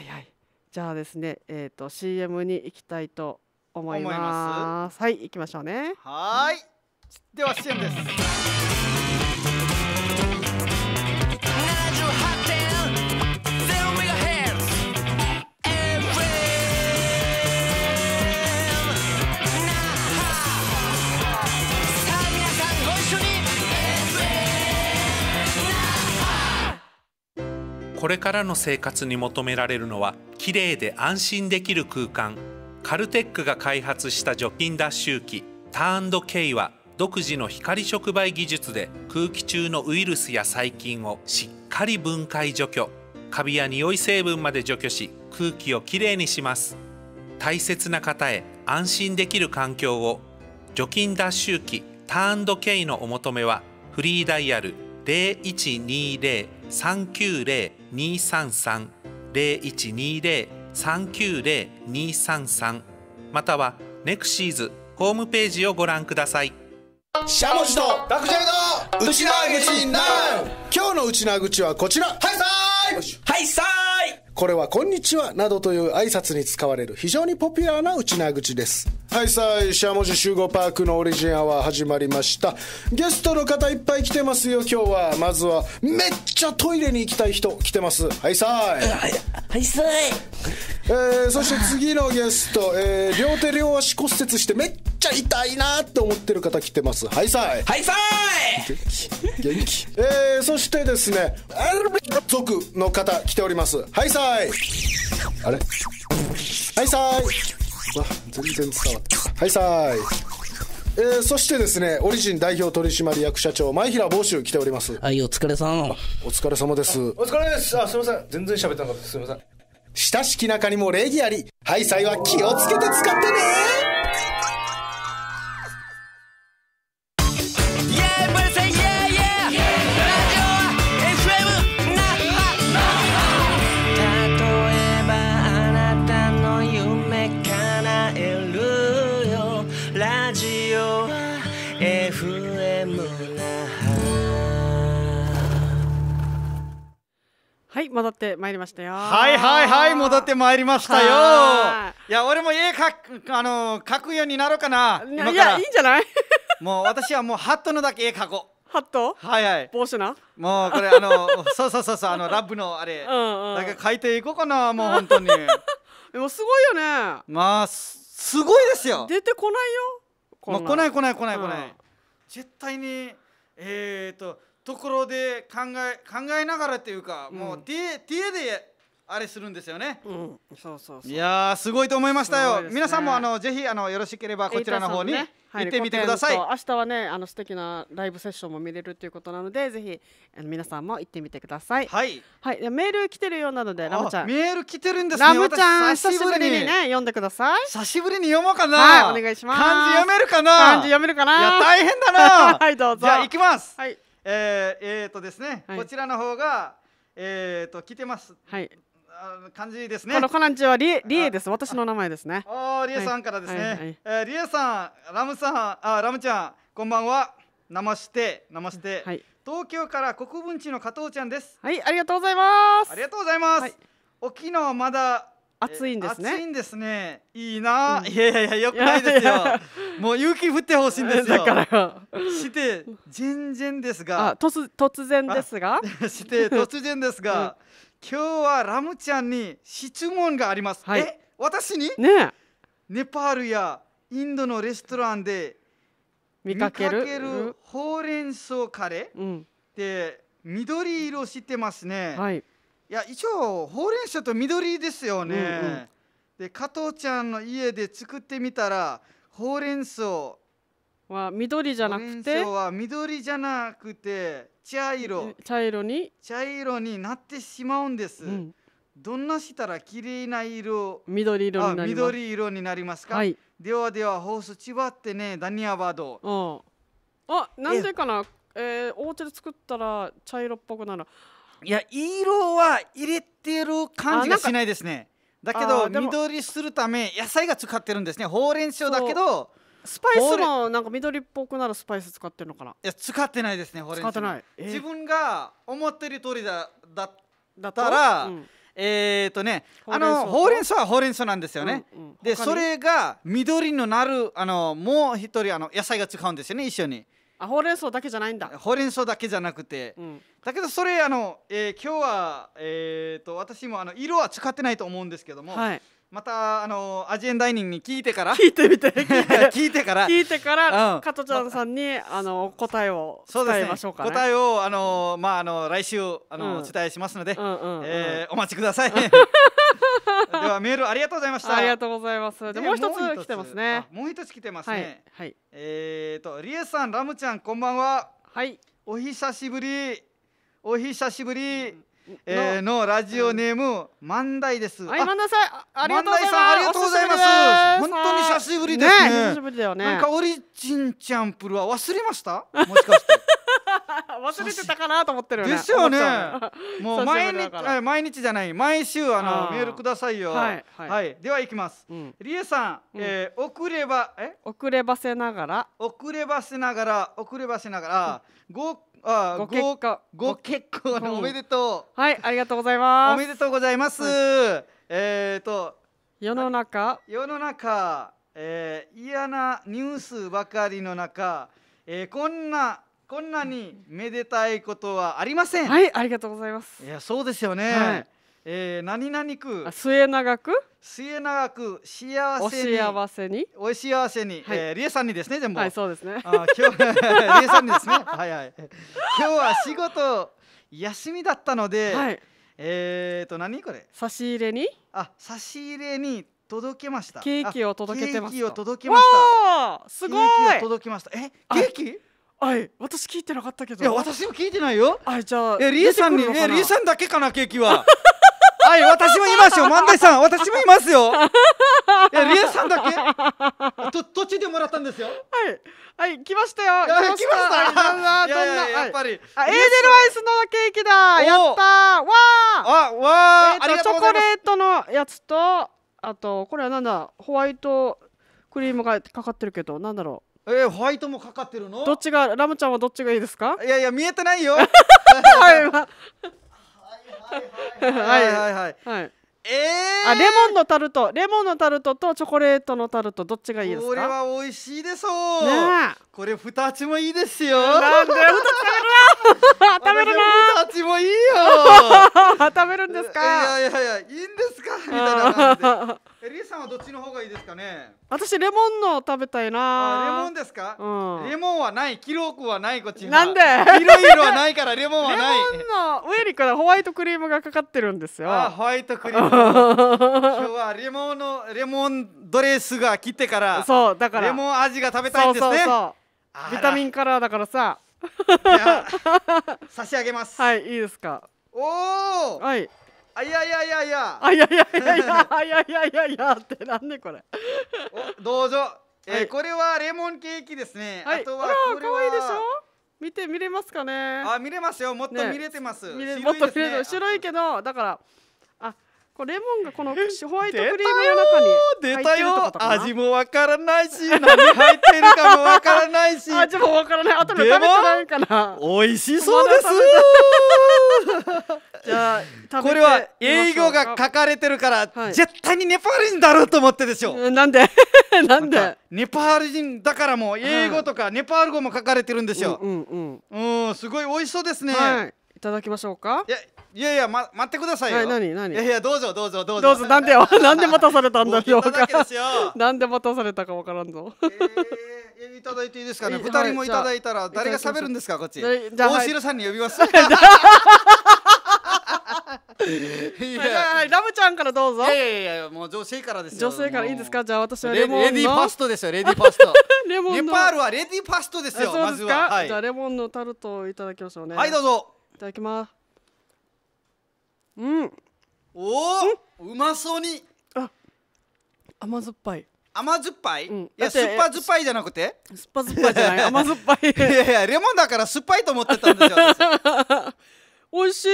いはいじゃあですね、えっ、ー、と CM に行きたいと思います。いますはい、行きましょうね。はい。では CM です。これからの生活に求められるのはきれいで安心できる空間カルテックが開発した除菌脱臭機ターン K は独自の光触媒技術で空気中のウイルスや細菌をしっかり分解除去カビや匂い成分まで除去し空気をきれいにします大切な方へ安心できる環境を除菌脱臭機ターン K のお求めはフリーダイヤル0120-390-233 0 1 2 0 3 9 0二三三またはネクシーズホームページをご覧くださいしゃもじとダクジェイのうちなーぐちな今日のうちなぐちはこちらはいさーこれはこんにちはなどという挨拶に使われる非常にポピュラーな内名口です。はいさあ、石山寺集合パークのオリジンアワー始まりました。ゲストの方いっぱい来てますよ、今日は。まずは、めっちゃトイレに行きたい人来てます。はいさあ。はいさあ。えー、そして次のゲスト、えー、両手両足骨折してめっちゃ痛いなって思ってる方来てますハイサイハイサイ元気えー、そしてですねアルビ族の方来ておりますはいサいあれはいさいわ全然伝わってはいサいえー、そしてですね、オリジン代表取締役社長、前平房州来ております。はい、お疲れさん。お疲れ様です。お疲れです。あ、すみません。全然喋ってなかった。すみません。親しき中にも礼儀あり、ハイサイは気をつけて使ってね戻ってまいりましたよはいはいはい戻ってまいりましたよいや俺も絵描くあの描くようになろうかないやいいんじゃない もう私はもうハットのだけ絵描こうハットはいはい帽子なもうこれあのそうそうそうそうあの ラブのあれ、うんうん、だけ書いていこうかなもう本当に でもすごいよねまあすすごいですよ出てこないよこ,、まあ、来ない来ない来ない来ない、うん、絶対にえっ、ー、とところで考え考えながらっていうか、うん、もう手手であれするんですよね。うん、そうそういやすごいと思いましたよ。ね、皆さんもあのぜひあのよろしければこちらの方に、ね、行ってみてください。はい、明日はねあの素敵なライブセッションも見れるということなのでぜひあの皆さんも行ってみてください。はい。はい。メール来てるようなのでラムちゃん。メール来てるんです、ね、ラムちゃん久しぶりにね読んでください。久しぶりに読もうかな。はいお願いします。漢字読めるかな。漢字読めるかな。いや大変だな。はいどうぞ。じゃ行きます。はい。えー、えー、とですね、はい、こちらの方が、えー、と来てます。はい感じですね。このカナンチはリエリエです。私の名前ですね。ああリエさんからですね。はいはい、えー、リエさん、ラムさん、あラムちゃん、こんばんは。ナマして、ナマして。はい、東京から国分寺の加藤ちゃんです。はい、ありがとうございます。ありがとうございます。はい、沖縄まだ暑いんですね。暑いんですね。いいな。いやいやいやよくないですよ。もう雪降ってほしいんですよ。して全然ですが。突突然ですが。して突然ですが、う今日はラムちゃんに質問があります。え私に？ね。ネパールやインドのレストランで見かけるほうれん草カレー、で緑色してますね。はい。いや一応ほうれん草と緑ですよね、うんうんで加藤ちゃんの家で作ってみたらほうれん草は緑じゃなくてほうれん草は緑じゃなくて茶色茶色に茶色になってしまうんです、うん、どんなしたら綺麗な色緑色になります緑色になりますか、はい、ではではホース千葉ってねダニアバードあなんでかなええー、お家で作ったら茶色っぽくなるいや色は入れてる感じがしないですねだけど緑するため野菜が使ってるんですねほうれん草だけどスパイスもなんか緑っぽくなるスパイス使ってるのかないや使ってないですねほうれん草使ってない、えー、自分が思ってる通りだだだったら、うん、えっ、ー、とねあのほうれん草はほうれん草なんですよね、うんうん、でそれが緑になるあのもう一人あの野菜が使うんですよね一緒にあほうれん草だけじゃないんだほうれん草だけじゃなくて、うん、だけどそれあの、えー、今日は、えーと、と私もあの色は使ってないと思うんですけども、はい、またあのアジエンダイニングに聞いてから聞いてみて 聞いてから聞いてから、うん、加トちゃんさんに、あの答えを伝えましょうか、ねうね、答えをあのまああの来週あの、うん、伝えしますので、うんうんうん、えー、お待ちください ではメールありがとうございましたありがとうございますでもう一つ来てますねもう一つ来てますねはい、はい、えー、とリエさんラムちゃんこんばんははいお久しぶりお久しぶり、うんえー、のラジオネーム、万代です。はい、万代さん、ありがとうございます。ありがとうございます。本当に久しぶりですね。久しぶりだよね。なんかオリジンチャンプルは忘れました？もしかして。忘れてたかなと思ってるよね。ですよね。もう毎日毎日じゃない毎週あのメールくださいよ。はいはいでは行きます。りえさん、え遅ればえ遅ればせながら遅ればせながら遅ればせながら合あご結婚ご結婚おめでとう、はいありがとうございますおめでとうございます、えっ、と世の中世の中、えー、嫌なニュースばかりの中、えー、こんなこんなにめでたいことはありません、はいありがとうございますいやそうですよね、はいえー、何々く末永く末永く幸せにお幸せにお幸せに、はい、えー、リエさんにですね全部はいそうですねあ今日 リエさんにですねはいはい今日は仕事休みだったので、はい、えーと何これ差し入れにあ差し入れに届けましたケーキを届けてますケーキを届けましたすごいケーキを届けましたえケーキはい、私聞いてなかったけど。いや、私も聞いてないよ。あ、じゃあ。え、リエさんに、え、リエさんだけかな、ケーキは。はい私もいますよ万代さん私もいますよいや、リエさんだけと途中でもらったんですよはいはい来ましたよ来ましたはいどんなやっぱりエーデルワイスのケーキだやったわあわあチョコレートのやつとあとこれはなんだホワイトクリームがかかってるけどなんだろうえー、ホワイトもかかってるのどっちがラムちゃんはどっちがいいですかいやいや見えてないよ はい、はいはいはいはいえー、あレモンのタルトレモンのタルトとチョコレートのタルトどっちがいいですかこれは美味しいでしょう、これ二つもいいですよなんで二つ食べるな食べるな二つもいいよ 食べるんですかいやいやいやいいんですかみたいなえリエさんはどっちの方がいいですかね私レモンの食べたいなレモンですか、うん、レモンはない記録はないこっちなんでいろいろはないからレモンはないレモンの上にからホワイトクリームがかかってるんですよあホワイトクリーム 今日はレモンのレモンドレスが来てからそうだからレモン味が食べたいんですねビタミンカラーだからさ差し上げます はいいいですかおおはいあいやいやいやいやあいやいやいやいやあいやいやいやいやってなんでこれどうぞ、えーはい、これはレモンケーキですね、はい、あとはこれは可愛いでしょ見て見れますかねあ見れますよもっと見れてます、ね、見れ、ね、もっと見れる白いけどだからあこれレモンがこのホワイトクリームの中に出たよ味もわからないし何入ってるかもわからないし味もわからない後で食べてないかな美味しそうですじゃあこれは英語が書かれてるから、絶対にネパール人だろうと思ってでしょなんで なんでネパール人だからもう英語とかネパール語も書かれてるんですよ、うんうんうん、うん、すごい美味しそうですね、はい、いただきましょうかいやいやいや、ま、待ってくださいよ、はい、何何いやいやどうぞどうぞどうぞどうぞなんで なんで待たされたんだよなんで待たされたかわからんぞ、えーいただいていいですかね。二、人もいただいたら誰が喋るんですかこっち。大城さんに呼びます。いやラムちゃんからどうぞいやいやいやもう女性からですよ女性からいいですかじゃあ私はレモンのレディーパストですよレディーパスト レモンネパールはレディパストですよそうですか、まはい、じゃあレモンのタルトをいただきましょうねはいどうぞいただきますうんおお、うまそうにあ甘酸っぱい甘酸っぱい、うん、いや酸っぱ酸っぱいじゃなくて酸っぱ酸っぱいじゃない甘酸っぱい いやいやレモンだから酸っぱいと思ってたんですよ 美味しい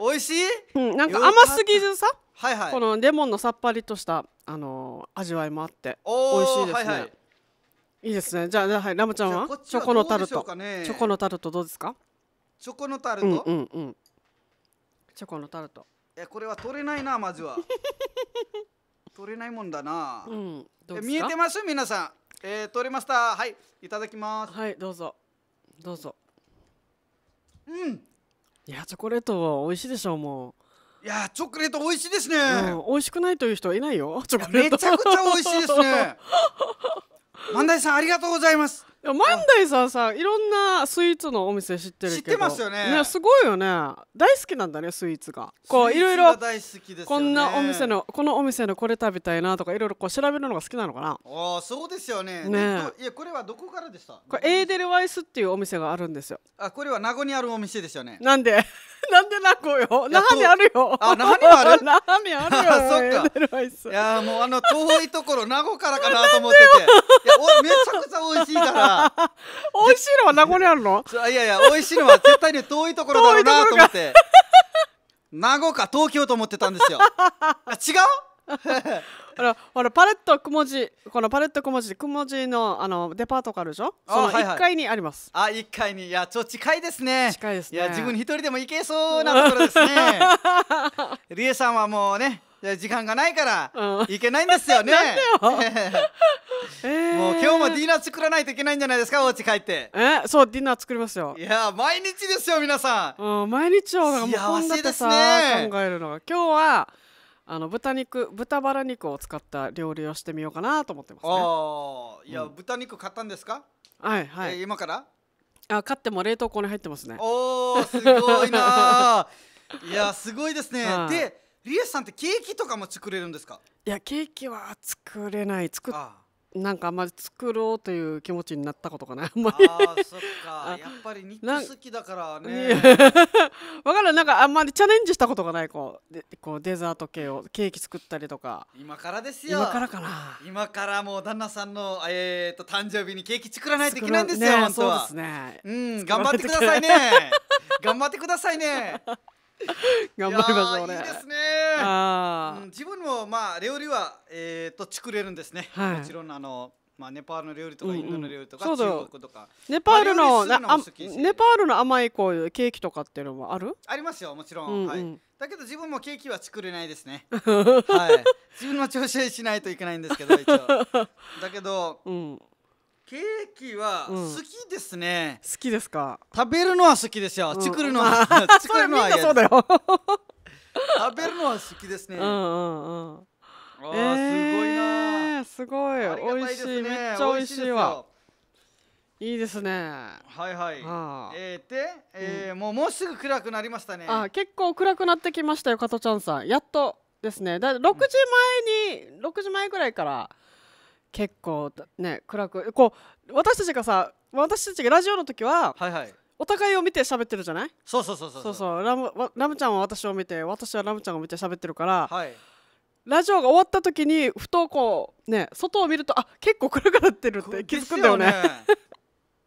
美味しい、うん、なんか甘すぎずさはいはい、このレモンのさっぱりとした、あのー、味わいもあって美味しいですね、はいはい、いいですねじゃあ、はい、ラムちゃんは、ね、チョコのタルトチョコのタルトどうですかチョコのタルト、うんうんうん、チョコのタルトえこれは取れないなまずは 取れないもんだな、うん、見えてます皆さん、えー、取れましたはいいただきますはいどうぞどうぞうんいやチョコレート美味しいでしょうもういやチョコレート美味しいですね、うん、美味しくないという人はいないよチョコレートめちゃくちゃ美味しいですね 万代さんありがとうございますいや万代さんさいろんなスイーツのお店知ってるけど知ってますよね、ね、すごいよね大好きなんだねスイーツがこういろいろこんなお店のこのお店のこれ食べたいなとかいろいろこう調べるのが好きなのかなあそうですよねねいやこれはどこからでしたこれエーデルワイスっていうお店があるんですよあこれは名古屋にあるお店ですよねなんで なんでなこよ。那覇にあるよ。あ、那覇にある。那覇にあるよ。そっか。いや、もう、あの、遠いところ、名護からかなと思ってて。いや、お、めちゃくちゃ美味しいから。美味しいのは名護にあるの。いやいや、美味しいのは絶対に遠いところだろうなと思って。名護か東京と思ってたんですよ。あ、違う。あら、あらパレットくも字このパレットくも字くも字のあのデパートがあるでしょその1階にあります、はいはい、あ1階にいやちょ近いですね近いですねいや自分一人でも行けそうなところですね リエさんはもうね時間がないから行けないんですよね、もう今日もディナー作らないといけないんじゃないですかお家帰ってえそうディナー作りますよいや毎日ですよ皆さん、うん、毎日をもうね、考えるのが今日はあの豚肉豚バラ肉を使った料理をしてみようかなと思ってます、ね、ああいや、うん、豚肉買ったんですかはいはい、えー、今からあ買っても冷凍庫に入ってますねおおすごいな いやすごいですねでリエさんってケーキとかも作れるんですかいやケーキは作れない作っなんかあんまり作ろうという気持ちになったことかなあんまりあそっかやっぱり日記好きだからね分 からんなんかあんまりチャレンジしたことがないこうでこうデザート系をケーキ作ったりとか今からですよ今からかな今からもう旦那さんの、えーと、と誕生日にケーキ作らないといけないんですよ、ね、本当はそうですねうん頑張ってくださいね 頑張ってくださいね 頑張りましょうね。いいですね。あうん、自分もまあ料理はえっ、と作れるんですね。はい、もちろんあの。まあ、ネパールの料理とかインドの料理とか、うん、中国とかネパールの,、まあ、ネパールの甘いこういうケーキとかっていうのもあるありますよもちろん、うんうん、はい、だけど自分もケーキは作れないですね はい自分の調整しないといけないんですけど一応だけど、うん、ケーキは好きですね、好きですか食べるのは好きですよ、作るのは 作るのはそうだよ食べるのは好きですねうんうんうんあ、ー、すごいなすごい美味しい、めっちゃ美味しいわいいですねはいはいはえー、で、えー、うん、もうもうすぐ暗くなりましたねあ結構暗くなってきましたよ加藤ちゃんさんやっとですねだ6時前に、うん、6時前ぐらいから結構ね暗くこう私たちがさ私たちがラジオの時は、はいはい、お互いを見て喋ってるじゃないそうそうそうそうそうそうラムラムちゃんは私を見て私はラムちゃんを見て喋ってるから、はい、ラジオが終わった時にふとこうね外を見るとあ結構暗くなってるって気づくんだよね。よね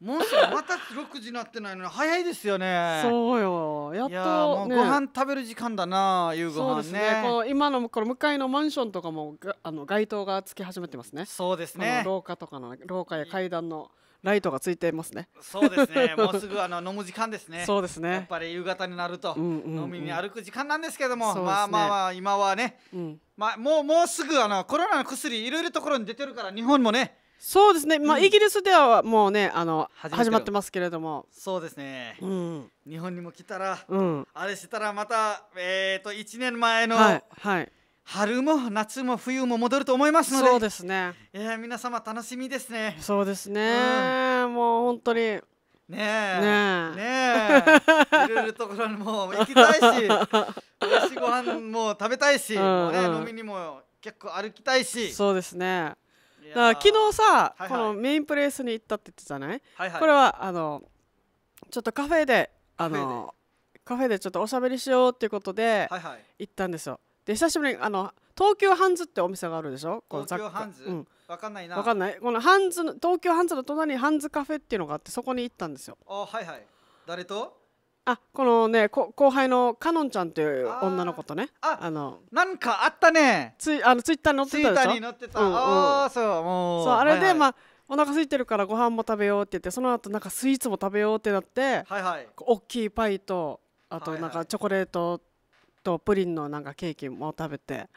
もうすぐまた6時になってないのに早いですよね。そうよ。やっと、ね、ご飯食べる時間だな、夕ご飯ね。ねこの今のこの向かいのマンションとかもあの街灯がつき始めてますね。そうですね。廊下とかの廊下や階段のライトがついてますね。そうですね。もうすぐあの飲む時間ですね。そうですね。やっぱり夕方になると、飲みに歩く時間なんですけども、うんうんうん、まあまあまあ今はね、うん、まあもうもうすぐあのコロナの薬いろいろところに出てるから日本もね。そうですね、まあ、うんイギリスではもうねあの始まってますけれども、そうですね、うん日本にも来たらうん、あれしたらまたえっ、と1年前のはいはい春も夏も冬も戻ると思いますので,、そうですねえや皆様楽しみですねそうですね、もう本当にねえねええいろいろところにも行きたいし 美味しいご飯も食べたいし、うんもうね、飲みにも結構歩きたいしそうですねだから昨日さ、はいはい、このメインプレイスに行ったって言ってたね、はいはい、これはあのちょっとカフェであのカフェでちょっとおしゃべりしようっていうことで行ったんですよ、はいはい、で久しぶりにあの東急ハンズってお店があるでしょ東急ハンズ、うん、分かんないな分かんないこのハンズの東急ハンズの隣にハンズカフェっていうのがあってそこに行ったんですよあはいはい誰とあこのねこ後輩のかのんちゃんという女の子とねあのなんかあったねついあのツイッターに載ってたでしょツイッターに載ってた、うんうん、ああそうもうそうあれで、はいはい、まあお腹空いてるからご飯も食べようって言ってその後なんかスイーツも食べようってなって、はいはい、大きいパイとあとなんかチョコレートとプリンのなんかケーキも食べて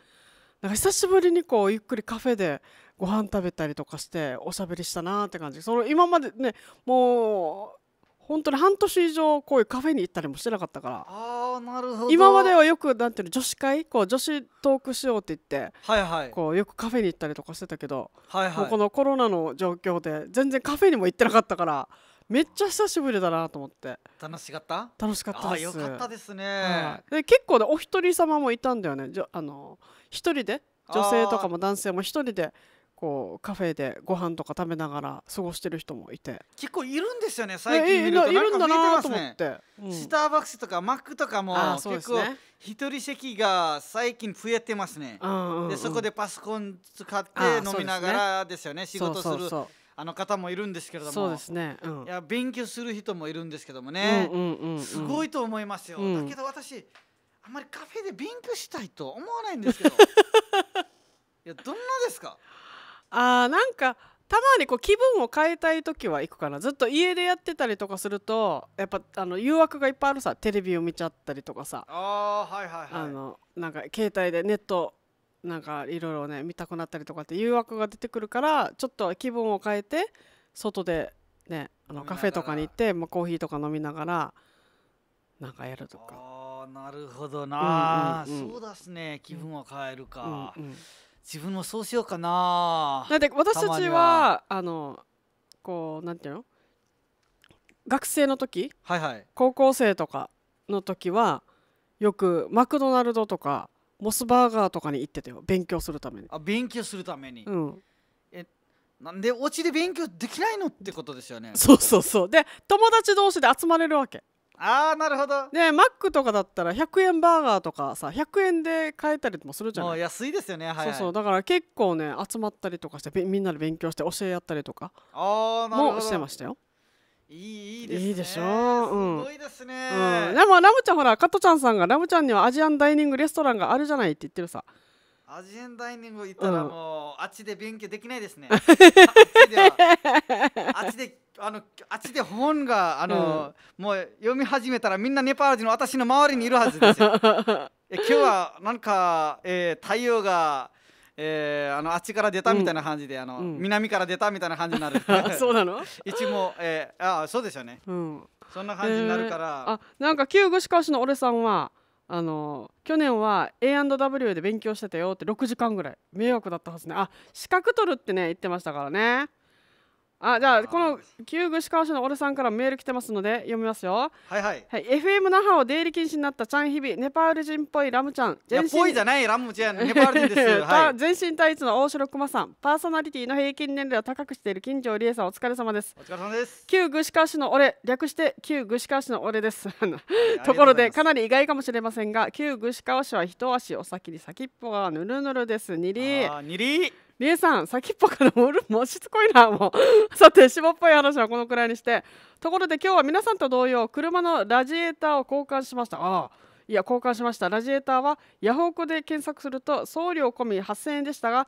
なんか久しぶりにこうゆっくりカフェでご飯食べたりとかしておしゃべりしたなって感じその今までねもう本当に半年以上こういうカフェに行ったりもしてなかったからあなるほど今まではよくなんていうの女子会こう女子トークしようって言って、はいはい、こうよくカフェに行ったりとかしてたけど、はいはい、このコロナの状況で全然カフェにも行ってなかったからめっちゃ久しぶりだなと思って楽しかった楽しかったですよかったですね、で結構ねお一人様もいたんだよねじゃあの一人で女性とかも男性も一人でこうカフェでご飯とか食べながら過ごしてる人もいて結構いるんですよね最近見るといるんだなと思って、うん、スターバックスとかマックとかも結構一人席が最近増えてますね、うんうん、でそこでパソコン使って飲みながらですよね、ね、仕事するあの方もいるんですけれどもそうですね、うん、いや勉強する人もいるんですけどもね、うんうんうん、すごいと思いますよ、うん、だけど私あんまりカフェで勉強したいと思わないんですけど いやどんなですかあーなんかたまにこう気分を変えたい時は行くかなずっと家でやってたりとかするとやっぱあの誘惑がいっぱいあるさテレビを見ちゃったりとかさあーはいはいはいあのなんか携帯でネットなんかいろいろね見たくなったりとかって誘惑が出てくるからちょっと気分を変えて外でねあのカフェとかに行って、まあ、コーヒーとか飲みながらなんかやるとか。ああなるほどな、うんうんうんそうだっすね気分を変えるか、うんうん自分もそうしようかなだって私たちはあのこうなんていうの学生の時、はいはい、高校生とかの時はよくマクドナルドとかモスバーガーとかに行ってたよ勉強するためにあ勉強するために、うん、えなんでお家で勉強できないのってことですよねそうそうそうで友達同士で集まれるわけああなるほどねマックとかだったら100円バーガーとかさ100円で買えたりもするじゃない安いですよね、はいはい、そうそうだから結構ね集まったりとかしてみんなで勉強して教え合ったりとかもしてましたよいいいいです、ね、いいでしょう、うん、すごいですね、うん、でもラムちゃんほら加トちゃんさんがラムちゃんにはアジアンダイニングレストランがあるじゃないって言ってるさアジアンダイニング行ったらもう、うん、あっちで勉強できないですね あっちであのあっちで本があの、うん、もう読み始めたらみんなネパール人の私の周りにいるはずですよ。え今日はなんか、えー、太陽が、えー、あのあっちから出たみたいな感じで、うん、あの、うん、南から出たみたいな感じになる。そうなの？一も、えー、あそうですよね、うん。そんな感じになるから。えー、あなんか旧具志川市の俺さんは。あの去年は A&W で勉強してたよって6時間ぐらい迷惑だったはずねあ資格取るってね言ってましたからねあじゃあこの旧具志川市のオルさんからメール来てますので読みますよはいはい、はい、FM 那覇を出入り禁止になったちゃんひびネパール人っぽいラムちゃん全身ぽいじゃないラムちゃんネパール人です、はい、全身タイツの大城熊さんパーソナリティの平均年齢を高くしている金城理恵さんお疲れ様ですお疲れ様です旧具志川市の俺略して旧具志川市の俺です ところでかなり意外かもしれませんが旧具志川市は一足お先に先っぽがぬるぬるですにりあにりりえさん、先っぽからもるもしつこいな、もう。さて、霜っぽい話はこのくらいにして、ところで今日は皆さんと同様、車のラジエーターを交換しました。ああ、いや、交換しました。ラジエーターはヤフオクで検索すると送料込み8000円でしたが、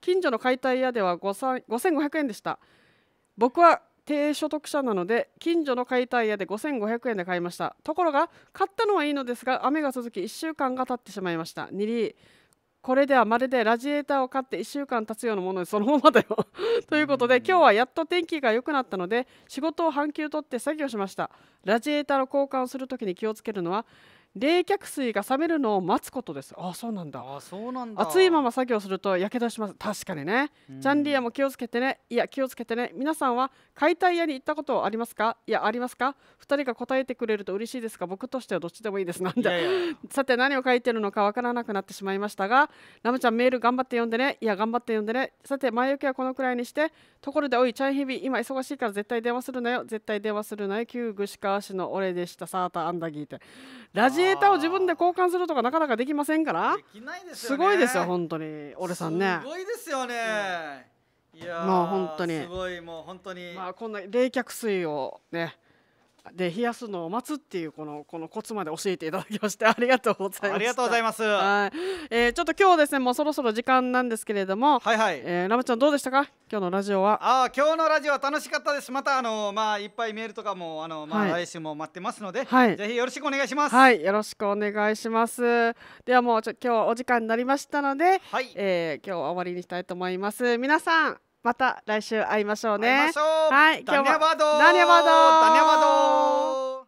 近所の解体屋では5500円でした。僕は低所得者なので近所の解体屋で5500円で買いましたところが買ったのはいいのですが雨が続き1週間が経ってしまいましたリーこれではまるでラジエーターを買って1週間経つようなものでそのままだよ ということで今日はやっと天気が良くなったので仕事を半休取って作業しましたラジエーターの交換をするときに気をつけるのは冷却水が冷めるのを待つことですあそうなんだあそうなんだ熱いまま作業するとやけどします確かにねチャンリアも気をつけてねいや気をつけてね皆さんは解体屋に行ったことありますかいやありますか2人が答えてくれると嬉しいですが僕としてはどっちでもいいですなんでさて何を書いてるのかわからなくなってしまいましたがラムちゃんメール頑張って読んでねいや頑張って読んでねさて前置きはこのくらいにしてところでおいチャイヘビ今忙しいから絶対電話するなよ絶対電話するなよ旧具志川市の俺でしたサーターアンダギーってラジエーターを自分で交換するとかなかなかできませんからすごいですよ本当に俺さんねすごいですよね、もう本当にすごいもう本当にまあこんな冷却水をねで冷やすのを待つっていうこのこのコツまで教えていただきましてありがとうございます。ありがとうございます。はい、えー、ちょっと今日ですねもうそろそろ時間なんですけれども、はいはい。えー、ラムちゃんどうでしたか今日のラジオは？ああ今日のラジオは楽しかったです。またあのまあいっぱいメールとかもあのまあ、来週も待ってますので、はい、ぜひよろしくお願いします。はい、よろしくお願いします。ではもうちょ今日お時間になりましたので、はい、えー、今日は終わりにしたいと思います。皆さん。また来週会いましょうね。会いましょう。はい、今日はダニアバード。ダニアバー